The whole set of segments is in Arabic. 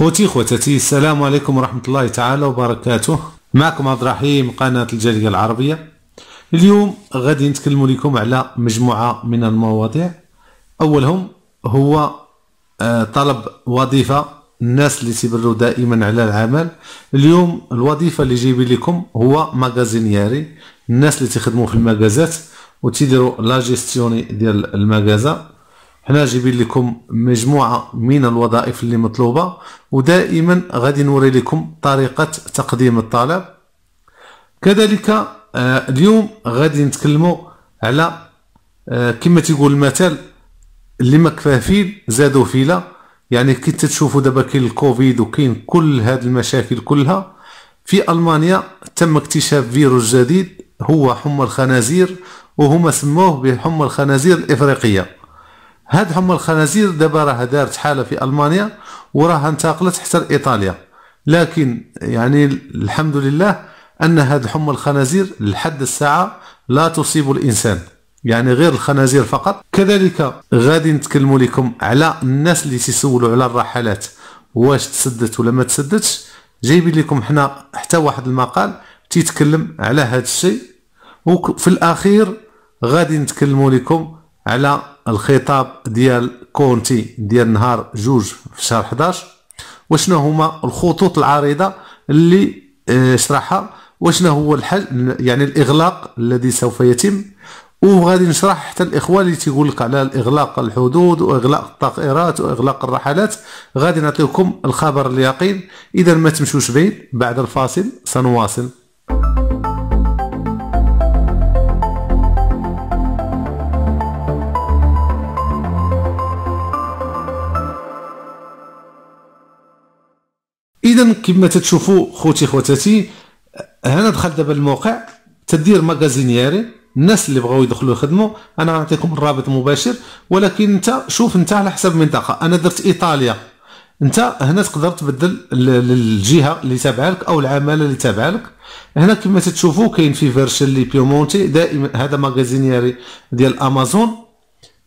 خوتي خواتاتي السلام عليكم ورحمة الله تعالى وبركاته معكم عبد الرحيم قناة الجالية العربية اليوم غادي نتكلم لكم على مجموعة من المواضيع أولهم هو آه، طلب وظيفة الناس اللي تبرو دائما على العمل اليوم الوظيفة اللي جايبين لكم هو ماغازينياري الناس اللي تخدموا في المغازات وتديروا لاجيستيوني ديال المغازة حنا جايبين لكم مجموعه من الوظائف اللي مطلوبه ودائما غادي نوري لكم طريقه تقديم الطلب كذلك آه، اليوم غادي نتكلموا على آه، كما تيقول المثل اللي ما كفاه فيل زادوا فيله يعني كي تشوفوا دابا كاين الكوفيد وكاين كل هاد المشاكل كلها في المانيا تم اكتشاف فيروس جديد هو حمى الخنازير وهما سموه بحمى الخنازير الافريقيه هاد هما الخنازير دابا راه دارت حاله في المانيا وراها انتقلت حتى لايطاليا لكن يعني الحمد لله ان هاد حمى الخنازير لحد الساعه لا تصيب الانسان يعني غير الخنازير فقط كذلك غادي نتكلموا لكم على الناس اللي تيسولوا على الرحلات واش تسدت ولا ما تسدتش جايبين لكم حنا حتى واحد المقال تيتكلم على هذا الشيء وفي الاخير غادي نتكلموا لكم على الخطاب ديال كونتي ديال نهار جوج في شهر 11 وشنو هما الخطوط العريضه اللي آه، شرحها وشنو هو الحل يعني الاغلاق الذي سوف يتم وغادي نشرح حتى الاخوه اللي تيقول لك على الاغلاق الحدود واغلاق الطائرات واغلاق الرحلات غادي نعطيكم الخبر اليقين اذا ما تمشوش بعيد بعد الفاصل سنواصل اذا كما تتشوفوا خوتي خواتاتي هنا دخل دابا الموقع تدير ماغازينياري الناس اللي بغاو يدخلوا يخدموا انا غنعطيكم الرابط مباشر ولكن انت شوف انت على حسب المنطقه انا درت ايطاليا انت هنا تقدر تبدل الجهه اللي تابعه لك او العماله اللي تابعه لك هنا كما تتشوفوا كاين في فيرشل لي بيومونتي دائما هذا ماغازينياري ديال امازون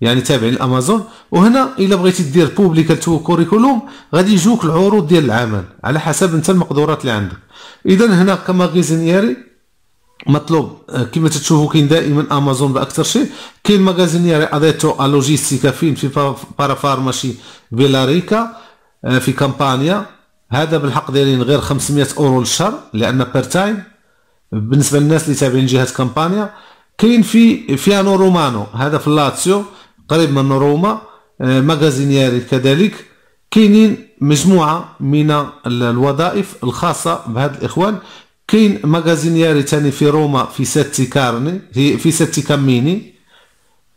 يعني تابع لامازون وهنا الا بغيتي دير بوبليكال تو كوريكولوم غادي يجوك العروض ديال العمل على حسب انت المقدورات اللي عندك اذا هنا كماغازينيري مطلوب آه، كما تشوفوا كاين دائما امازون باكثر شيء كاين ماغازينيري اديتو لوجيستيكا فين في بارافارماشي آه، بيلاريكا في كامبانيا هذا بالحق دايرين غير 500 اورو للشهر لان بير تايم بالنسبه للناس اللي تابعين جهه كامبانيا كاين في فيانو رومانو هذا في لاتسيو قريب من روما آه، ماغازينياري كذلك كاينين مجموعه من الوظائف الخاصه بهاد الاخوان كاين ماغازينياري ثاني في روما في ساتي كارني في ساتي كاميني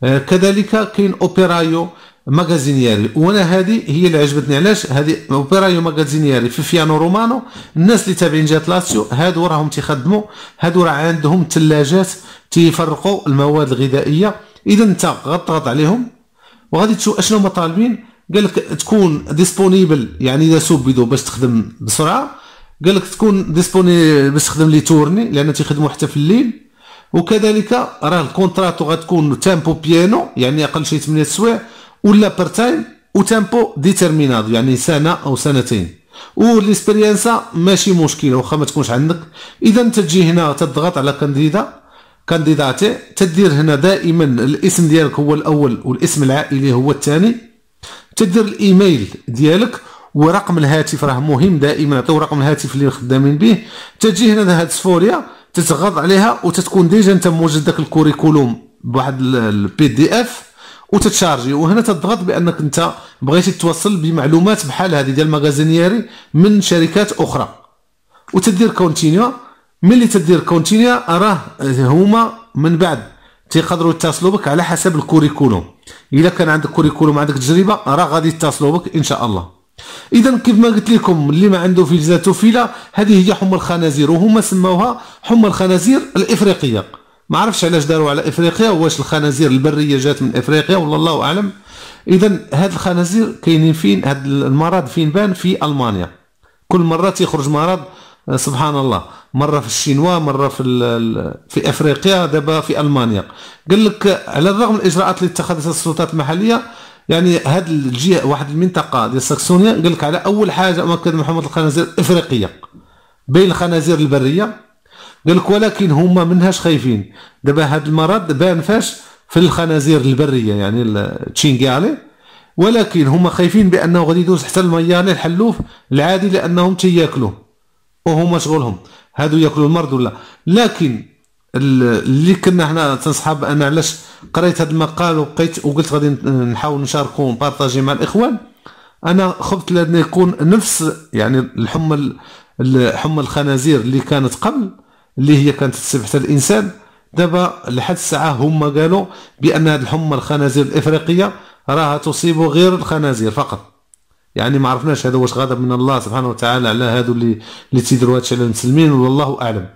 آه، كذلك كاين اوبيرايو ماغازينياري وانا هذه هي اللي عجبتني علاش هذه اوبيرايو ماغازينياري في فيانو رومانو الناس اللي تابعين جهه لاسيو هادو راهم تيخدموا هادو راه عندهم ثلاجات تيفرقوا المواد الغذائيه اذا انت غتضغط عليهم وغادي تشوف اشنو هما طالبين قال لك تكون ديسبونيبل يعني اذا سوبيدو باش تخدم بسرعه قال لك تكون ديسبونيبل باش تخدم لي تورني لان تيخدموا حتى في الليل وكذلك راه الكونطراتو غتكون تيمبو بيانو يعني اقل شي 8 سوايع ولا بار تايم وتيمبو ديترمينادو يعني سنه او سنتين والاسبيرينسا ماشي مشكله واخا ما تكونش عندك اذا تجي هنا تضغط على كانديدا كانديداتي تدير هنا دائما الاسم ديالك هو الاول والاسم العائلي هو الثاني تدير الايميل ديالك ورقم الهاتف راه مهم دائما عطيو رقم الهاتف اللي خدامين به تجي هنا هاد سفوريا تتغض عليها وتتكون ديجا انت موجد داك الكوريكولوم بواحد البي دي اف وتتشارجي وهنا تضغط بانك انت بغيتي توصل بمعلومات بحال هذه ديال ماغازينياري من شركات اخرى وتدير كونتينيو ملي تدير كونتينيا راه آه، هما من بعد تيقدروا يتصلوا بك على حسب الكوريكولوم الا كان عندك كوريكولوم عندك تجربه راه غادي يتصلوا بك ان شاء الله اذا كيف ما قلت لكم اللي ما عنده فيزا توفيلا هذه هي حمى الخنازير وهما سموها حمى الخنازير الافريقيه ما عرفش علاش داروا على افريقيا واش الخنازير البريه جات من افريقيا ولا الله اعلم اذا هاد الخنازير كاينين فين هاد المرض فين بان في المانيا كل مره تيخرج مرض سبحان الله مره في الشينوا مره في في افريقيا دابا في المانيا قال لك على الرغم من الاجراءات اللي اتخذتها السلطات المحليه يعني هاد الجهه واحد المنطقه ديال ساكسونيا قال لك على اول حاجه مؤكد محمد الخنازير الافريقيه بين الخنازير البريه قال لك ولكن هما منهاش خايفين دابا هاد المرض بان فاش في الخنازير البريه يعني التشينغالي ولكن هما خايفين بانه غادي يدوز حتى المياه الحلوف العادي لانهم تياكلوه وهما شغلهم هادو ياكلوا المرض ولا لكن اللي كنا حنا تنصحاب انا علاش قريت هذا المقال وبقيت وقلت غادي نحاول نشاركو ونبارطاجي مع الاخوان انا خفت لان يكون نفس يعني الحمى حمى الخنازير اللي كانت قبل اللي هي كانت تصيب حتى الانسان دابا لحد الساعه هما قالوا بان هذه الحمى الخنازير الافريقيه راها تصيب غير الخنازير فقط يعني ما عرفناش هذا واش غضب من الله سبحانه وتعالى على هادو اللي اللي تيديروا هادشي على المسلمين والله اعلم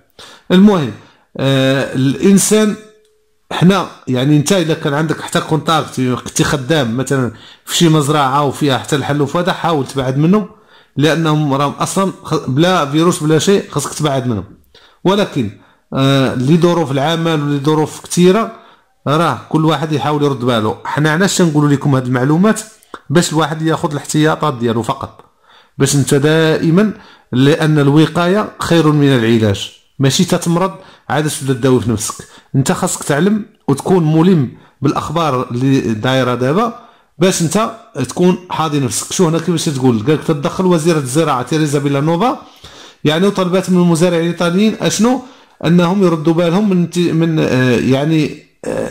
المهم آه الانسان حنا يعني انت اذا كان عندك حتى كونتاكت كنتي خدام مثلا في شي مزرعه وفيها حتى الحلوف هذا حاول تبعد منهم لانهم راهم اصلا بلا فيروس بلا شيء خاصك تبعد منهم ولكن آه لظروف العمل ولظروف كثيره راه كل واحد يحاول يرد باله حنا علاش تنقول لكم هذه المعلومات باش الواحد ياخذ الاحتياطات ديالو فقط باش انت دائما لان الوقايه خير من العلاج ماشي تتمرض عاد تبدا تداوي في نفسك انت خاصك تعلم وتكون ملم بالاخبار اللي دايره دابا باش انت تكون حاضي نفسك شو هنا كيفاش تقول قالك تدخل وزيره الزراعه تيريزا بيلانوفا يعني وطلبات من المزارعين الايطاليين اشنو انهم يردوا بالهم من من آه، يعني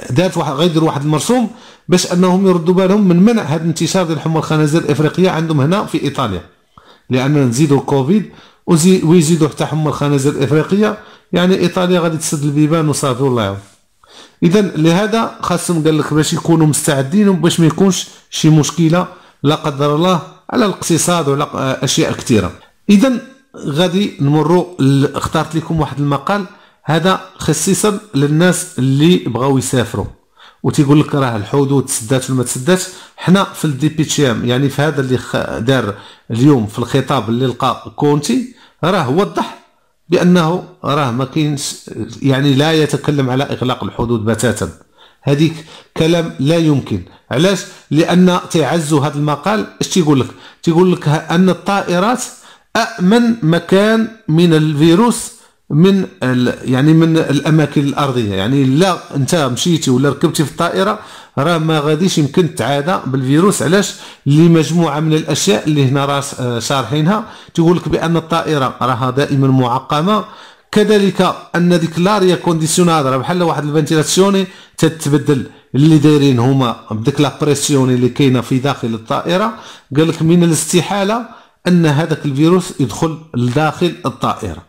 دارت آه، واحد غيدير واحد المرسوم باش انهم يردوا بالهم من منع هذا انتشار الحمى الخنازير الافريقيه عندهم هنا في ايطاليا لان نزيدوا كوفيد ويزيدوا حتى حمى الخنازير الافريقيه يعني ايطاليا غادي تسد البيبان وصافي والله يعاون اذا لهذا خاصهم قال لك باش يكونوا مستعدين باش ما يكونش شي مشكله لا قدر الله على الاقتصاد وعلى اشياء كثيره اذا غادي نمروا اخترت لكم واحد المقال هذا خصيصا للناس اللي بغاو يسافروا وتيقول لك راه الحدود تسدات ولا ما تسدات حنا في الدي بي تي ام يعني في هذا اللي دار اليوم في الخطاب اللي لقى كونتي راه وضح بانه راه ما كاينش يعني لا يتكلم على اغلاق الحدود بتاتا هذيك كلام لا يمكن علاش لان تعزوا هذا المقال اش تيقول لك تيقول لك ان الطائرات امن مكان من الفيروس من يعني من الاماكن الارضيه يعني لا انت مشيتي ولا ركبتي في الطائره راه ما غاديش يمكن تعادى بالفيروس علاش لمجموعه من الاشياء اللي هنا راس آه، شارحينها تقول لك بان الطائره راها دائما معقمه كذلك ان ديك لاريا كونديسيونال راه بحال واحد الفنتيلاسيوني تتبدل اللي دايرين هما بديك لابريسيوني اللي كاينه في داخل الطائره قال لك من الاستحاله ان هذاك الفيروس يدخل لداخل الطائره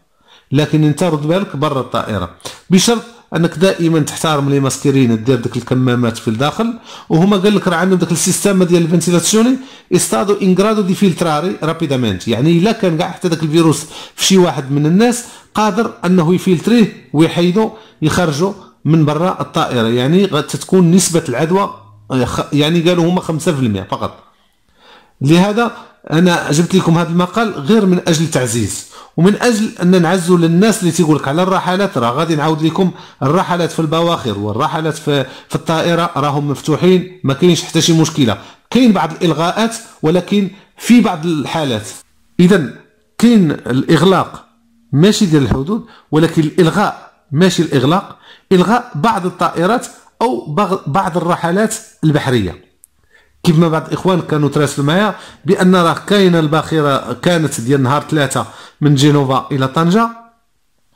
لكن انت رد بالك برا الطائره بشرط انك دائما تحترم لي ماسكرين دير ديك الكمامات في الداخل وهما قال لك راه عندهم داك السيستيم ديال الفنتيلاسيوني استادو انغرادو دي فيلتراري رابيدامنت يعني الا كان كاع حتى داك الفيروس في شي واحد من الناس قادر انه يفلتريه ويحيدو يخرجو من برا الطائره يعني تتكون نسبه العدوى يعني قالوا هما 5% فقط لهذا انا جبت لكم هذا المقال غير من اجل تعزيز ومن اجل ان نعزوا للناس اللي تيقول لك على الرحلات راه غادي نعاود لكم الرحلات في البواخر والرحلات في, في الطائره راهم مفتوحين ما كاينش حتى شي مشكله كاين بعض الالغاءات ولكن في بعض الحالات اذا كاين الاغلاق ماشي ديال الحدود ولكن الالغاء ماشي الاغلاق الغاء بعض الطائرات او بعض الرحلات البحريه ما بعض الاخوان كانوا تراسلوا معايا بان راه كاينه الباخره كانت ديال نهار ثلاثة من جنوفا الى طنجه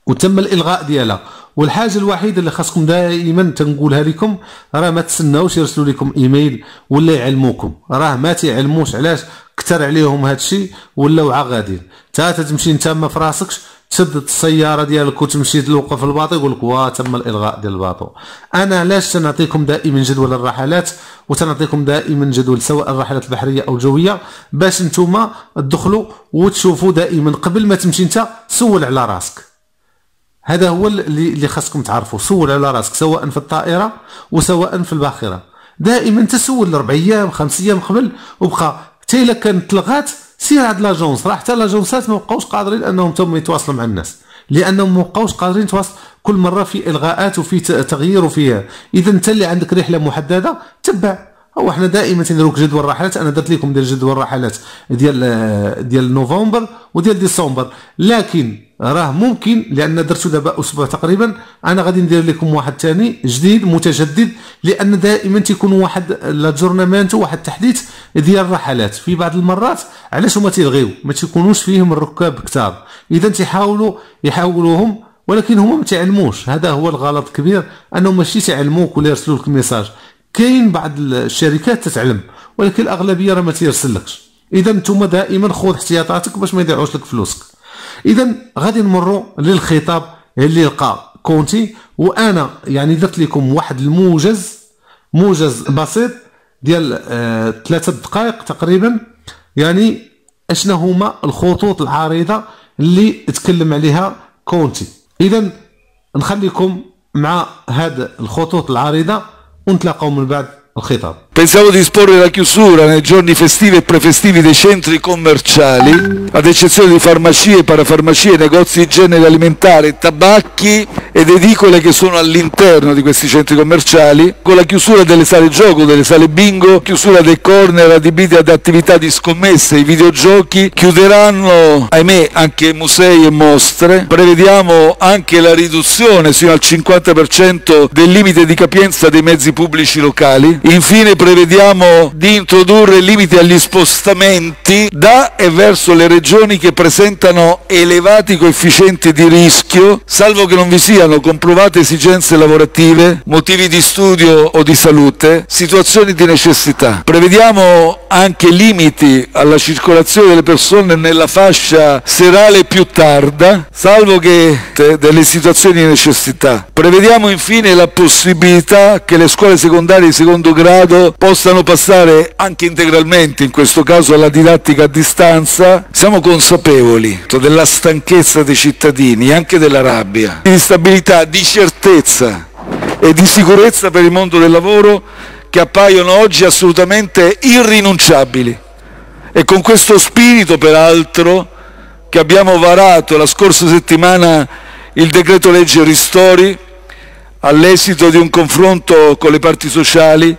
وتم الالغاء ديالها والحاجه الوحيده اللي خاصكم دائما تنقولها لكم راه ما تسناوش يرسلوا لكم ايميل ولا يعلموكم راه ما تيعلموش علاش كثر عليهم هادشي ولاو عا غاديين تا تتمشي انت ما فراسكش تشدت السياره ديالك وتمشي توقف الباطو يقول لك واه تم الالغاء ديال الباطو انا علاش تنعطيكم دائما جدول الرحلات وتنعطيكم دائما جدول سواء الرحلات البحريه او الجويه باش نتوما تدخلوا وتشوفوا دائما قبل ما تمشي انت سول على راسك هذا هو اللي خاصكم تعرفوا سول على راسك سواء في الطائره وسواء في الباخره دائما تسول اربع ايام خمس ايام قبل وبقى حتى الا كانت تلغات سير عند لاجونس راه حتى لاجونسات ما بقاوش قادرين انهم تم يتواصلوا مع الناس لانهم ما بقاوش قادرين يتواصلوا كل مره في الغاءات وفي تغيير وفي اذا انت اللي عندك رحله محدده تبع هو حنا دائما تنديروا جدول الرحلات انا درت لكم ديال جدول الرحلات ديال ديال نوفمبر وديال ديسمبر لكن راه ممكن لان درتو دابا اسبوع تقريبا انا غادي ندير لكم واحد ثاني جديد متجدد لان دائما تيكون واحد لا جورنامنت واحد التحديث ديال الرحلات في بعض المرات علاش هما تيلغيو ما تيكونوش فيهم الركاب كثار اذا تيحاولوا يحاولوهم ولكن هما ما تعلموش هذا هو الغلط الكبير انهم ماشي تعلموك ولا يرسلوا لك ميساج كاين بعض الشركات تتعلم ولكن الاغلبيه راه ما تيرسلكش اذا نتوما دائما خذ احتياطاتك باش ما يضيعوش لك فلوسك اذا غادي نمروا للخطاب اللي لقى كونتي وانا يعني درت لكم واحد الموجز موجز بسيط ديال آه ثلاثة دقائق تقريبا يعني اشنا هما الخطوط العريضة اللي تكلم عليها كونتي اذا نخليكم مع هاد الخطوط العريضة ونتلاقاو من بعد Pensiamo di disporre la chiusura nei giorni festivi e prefestivi dei centri commerciali, ad eccezione di farmacie, parafarmacie, negozi di genere alimentare, tabacchi ed edicole che sono all'interno di questi centri commerciali, con la chiusura delle sale gioco, delle sale bingo, chiusura dei corner adibiti ad attività di scommesse, i videogiochi, chiuderanno, ahimè, anche musei e mostre. Prevediamo anche la riduzione sino al 50% del limite di capienza dei mezzi pubblici locali Infine prevediamo di introdurre limiti agli spostamenti da e verso le regioni che presentano elevati coefficienti di rischio, salvo che non vi siano comprovate esigenze lavorative, motivi di studio o di salute, situazioni di necessità. Prevediamo anche limiti alla circolazione delle persone nella fascia serale più tarda, salvo che delle situazioni di necessità. Prevediamo infine la possibilità che le scuole secondarie di secondo grado possano passare anche integralmente, in questo caso alla didattica a distanza, siamo consapevoli della stanchezza dei cittadini, anche della rabbia, di instabilità, di certezza e di sicurezza per il mondo del lavoro che appaiono oggi assolutamente irrinunciabili. E con questo spirito, peraltro, che abbiamo varato la scorsa settimana il decreto legge Ristori, all'esito di un confronto con le parti sociali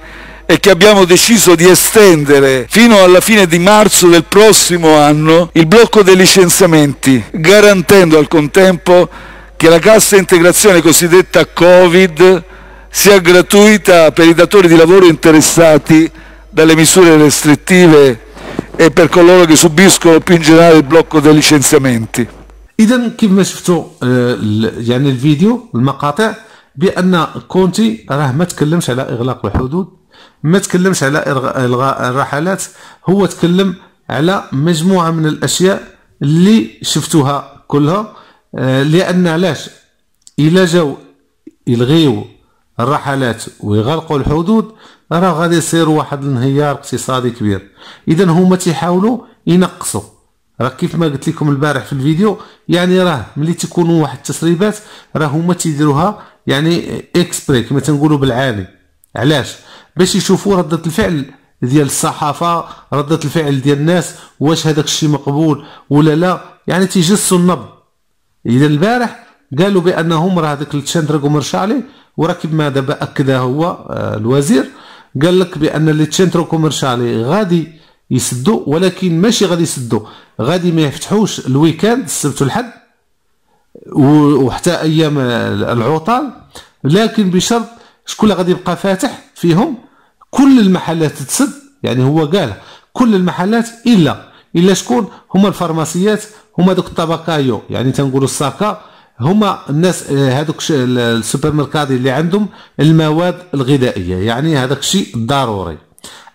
e che abbiamo deciso di estendere fino alla fine di marzo del prossimo anno il blocco dei licenziamenti, garantendo al contempo che la cassa integrazione cosiddetta Covid sia gratuita per i datori di lavoro interessati dalle misure restrittive e per coloro che subiscono più in generale il blocco dei licenziamenti. Idem, اذا كما il video, il المقاطع بان كونتي راه ما تكلمش على اغلاق الحدود ما تكلمش على الغاء الرحلات هو تكلم على مجموعه من الاشياء اللي شفتوها كلها آه، لان علاش الا جاو يلغيو الرحلات ويغلقوا الحدود راه غادي يصير واحد الانهيار اقتصادي كبير اذا هما تيحاولوا ينقصوا راه كيف ما قلت لكم البارح في الفيديو يعني راه ملي تيكونوا واحد التسريبات راه هما تيديروها يعني اكس بري كما تنقولوا بالعامي علاش باش يشوفوا ردة الفعل ديال الصحافه ردة الفعل ديال الناس واش هذاك الشيء مقبول ولا لا يعني تيجسوا النبض اذا البارح قالوا بانهم راه هذاك تشاندرا مرشالي وراه ما دابا اكد هو آه، الوزير قال لك بان لي كوميرشالي غادي يسدوا ولكن ماشي غادي يسدوا غادي ما يفتحوش الويكاند السبت والحد وحتى ايام العطل لكن بشرط شكون اللي غادي يبقى فاتح فيهم كل المحلات تسد يعني هو قال كل المحلات الا الا شكون هما الفارماسيات هما دوك الطبقايو يعني تنقولوا الساكا هما الناس هذوك آه، السوبر ماركادي اللي عندهم المواد الغذائيه يعني هذاك الشيء ضروري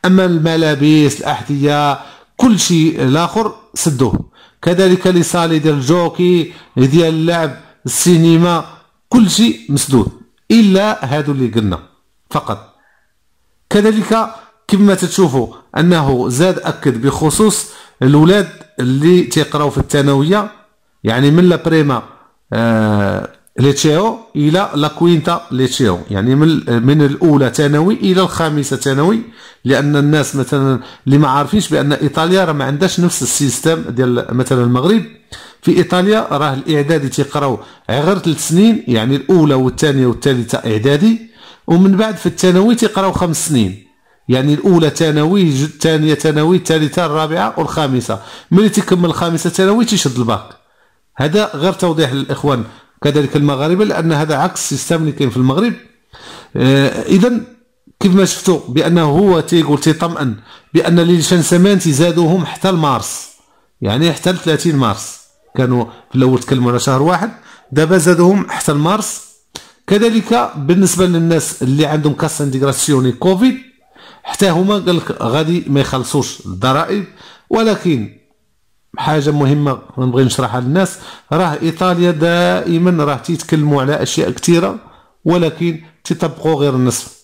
اما الملابس الاحذيه كل شيء الاخر سدوه كذلك لصالي ديال الجوكي ديال اللعب السينما كل شيء مسدود الا هادو اللي قلنا فقط كذلك كما تشوفوا انه زاد اكد بخصوص الاولاد اللي تيقراو في الثانويه يعني من لا بريما آه ليتشيو الى لا كوينتا ليتشيو يعني من من الاولى ثانوي الى الخامسه ثانوي لان الناس مثلا اللي ما عارفينش بان ايطاليا راه ما عندهاش نفس السيستم ديال مثلا المغرب في ايطاليا راه الاعدادي تيقراو غير ثلاث سنين يعني الاولى والثانيه والثالثه اعدادي ومن بعد في الثانوي تيقراو خمس سنين يعني الاولى ثانوي الثانيه ثانوي الثالثه الرابعه والخامسه ملي تكمل الخامسه ثانوي تيشد الباك هذا غير توضيح للاخوان كذلك المغاربه لان هذا عكس السيستم اللي كاين في المغرب آه، اذا كيف ما شفتوا بانه هو تيقول تيطمئن بان لي شنسمان تزادوهم حتى لمارس يعني حتى 30 مارس كانوا في الاول تكلموا على شهر واحد دابا زادوهم حتى لمارس كذلك بالنسبه للناس اللي عندهم كاس انتيغراسيوني كوفيد حتى هما قال لك غادي ما يخلصوش الضرائب ولكن حاجه مهمه نبغي نشرحها للناس راه ايطاليا دائما راه تيتكلموا على اشياء كثيره ولكن تطبقوا غير النصف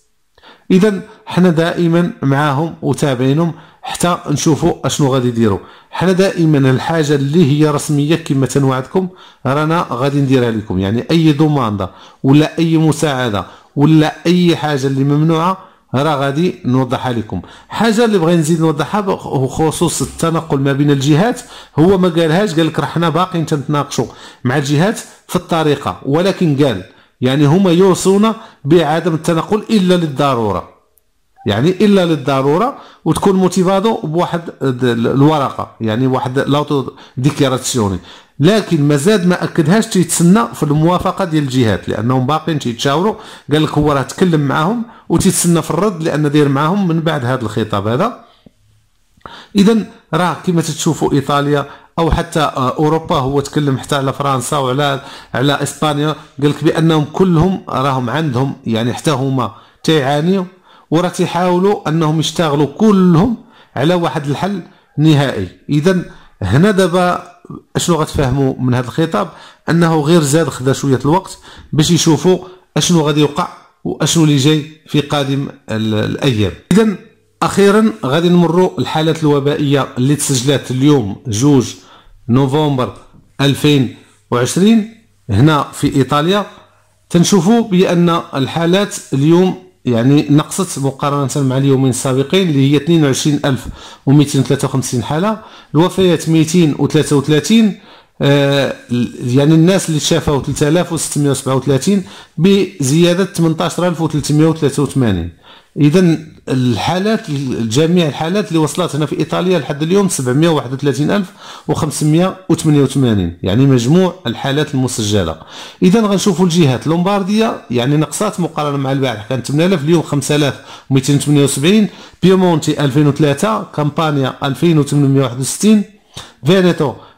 اذا حنا دائما معاهم وتابعينهم حتى نشوفوا اشنو غادي يديروا حنا دائما الحاجه اللي هي رسميه كما تنوعدكم رانا غادي نديرها لكم يعني اي دوماندا ولا اي مساعده ولا اي حاجه اللي ممنوعه راه غادي نوضحها لكم حاجه اللي بغي نزيد نوضحها بخصوص التنقل ما بين الجهات هو ما قالهاش قال لك راه حنا باقيين تنتناقشوا مع الجهات في الطريقه ولكن قال يعني هما يوصون بعدم التنقل الا للضروره يعني الا للضروره وتكون موتيفادو بواحد الورقه يعني واحد لاوتو ديكلاراسيوني لكن زاد ما اكدهاش تيتسنى في الموافقه ديال الجهات لانهم باقيين تيتشاوروا قال لك هو راه تكلم معاهم وتيتسنى في الرد لان داير معاهم من بعد هذا الخطاب هذا اذا راه كما تشوفوا ايطاليا او حتى آه، اوروبا هو تكلم حتى على فرنسا وعلى على اسبانيا قال لك بانهم كلهم راهم عندهم يعني حتى هما تيعانيو وراه تيحاولوا انهم يشتغلوا كلهم على واحد الحل نهائي اذا هنا دابا اشنو غتفهموا من هذا الخطاب انه غير زاد خدا شويه الوقت باش يشوفوا اشنو غادي يوقع واشنو اللي جاي في قادم الايام اذا اخيرا غادي نمروا الحالات الوبائيه اللي تسجلات اليوم جوج نوفمبر 2020 هنا في ايطاليا تنشوفوا بان الحالات اليوم يعني نقصت مقارنه مع اليومين السابقين اللي هي 22253 حاله الوفيات 233 آه، يعني الناس اللي شافوا 3637 بزياده 18383 اذا الحالات جميع الحالات اللي وصلت هنا في ايطاليا لحد اليوم 731588 يعني مجموع الحالات المسجله اذا غنشوفوا الجهات لومبارديا يعني نقصات مقارنه مع البارح كانت 8000 اليوم 5278 بيومونتي 2003 كامبانيا 2861 فينيتو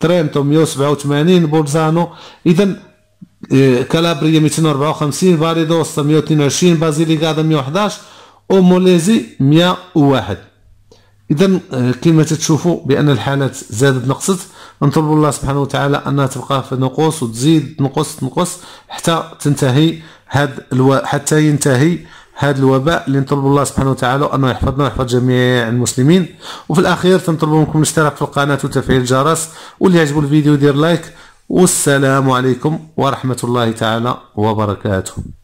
ترينتو 187 بولزانو اذا كالابريا 254 فاريدوس 122 بازيليغادا 111 وموليزي 101 اذا كما تشوفوا بان الحالات زادت نقصت نطلب الله سبحانه وتعالى انها تبقى في نقص وتزيد نقص نقص حتى تنتهي هذا الو... حتى ينتهي هذا الوباء اللي نطلب الله سبحانه وتعالى انه يحفظنا ويحفظ جميع المسلمين وفي الاخير تنطلب منكم الاشتراك في القناه وتفعيل الجرس واللي يعجبو الفيديو دير لايك والسلام عليكم ورحمه الله تعالى وبركاته